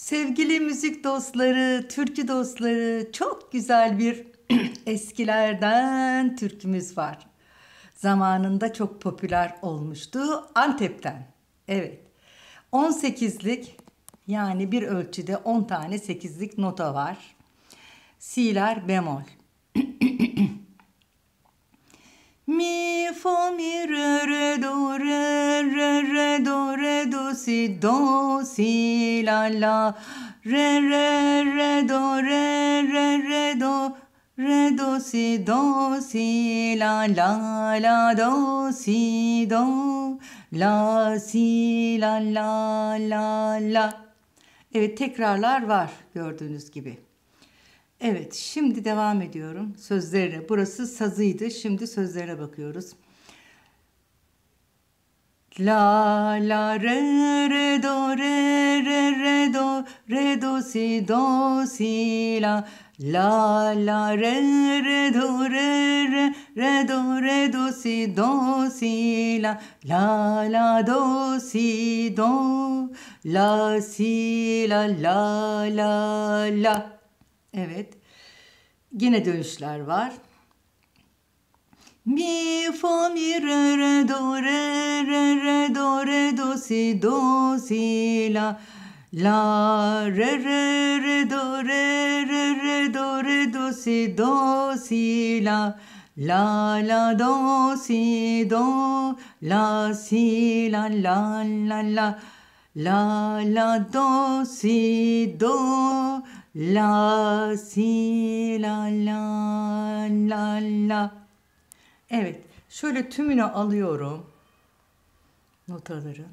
Sevgili müzik dostları, türkü dostları çok güzel bir eskilerden türkümüz var. Zamanında çok popüler olmuştu Antep'ten. Evet. 18'lik yani bir ölçüde 10 tane 8'lik nota var. Si'ler bemol. mi, fa, mi, re, si do si la la re re re do re re re do re do si do si la la la do si do la si la la la la Evet tekrarlar var gördüğünüz gibi. Evet şimdi devam ediyorum sözlere. Burası sazıydı şimdi sözlere bakıyoruz. La la re re do re re re do re do si do si la la la re re do re re re do re do si do si la la la do si do la si la la la la Evet yine dönüşler var Mi fa mi re re do re si do si la la re re re do re re re do re do si do si la la la do si do la si la la la la la la do si do la si la la la la Evet şöyle tümünü alıyorum notaların.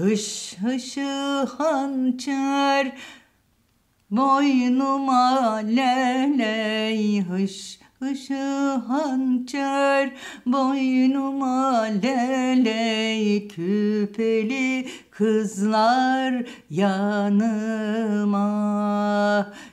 Hış hışı hançer Boynuma leley hış hışı hançer Boynuma leley küpeli kızlar yanıma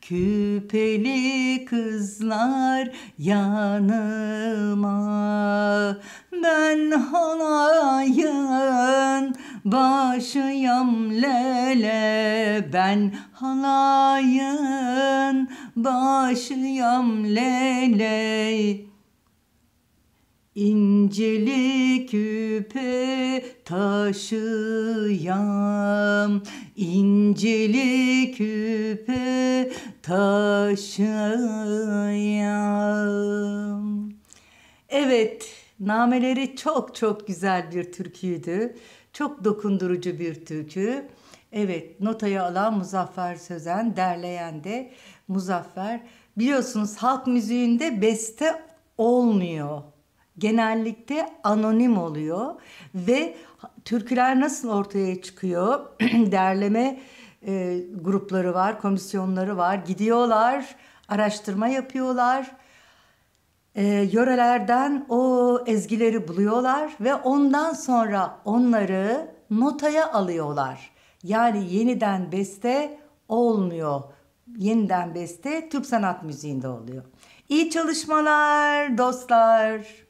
Küpeli kızlar yanıma Ben halayın başıyam lele ben halayın başıyam lele İnceli küpe taşıyam, inceli küpe taşıyam. Evet, nameleri çok çok güzel bir türküydü. Çok dokundurucu bir türkü. Evet, notayı alan Muzaffer Sözen, derleyen de Muzaffer. Biliyorsunuz halk müziğinde beste olmuyor. Genellikle anonim oluyor ve türküler nasıl ortaya çıkıyor? Derleme e, grupları var, komisyonları var. Gidiyorlar, araştırma yapıyorlar e, yörelerden o ezgileri buluyorlar ve ondan sonra onları notaya alıyorlar. Yani yeniden beste olmuyor. Yeniden beste Türk sanat müziğinde oluyor. İyi çalışmalar dostlar.